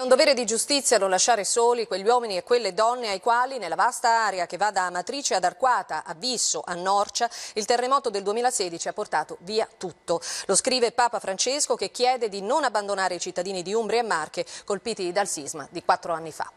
È un dovere di giustizia non lasciare soli quegli uomini e quelle donne ai quali, nella vasta area che va da Amatrice ad Arquata, a Visso, a Norcia, il terremoto del 2016 ha portato via tutto. Lo scrive Papa Francesco che chiede di non abbandonare i cittadini di Umbria e Marche colpiti dal sisma di quattro anni fa.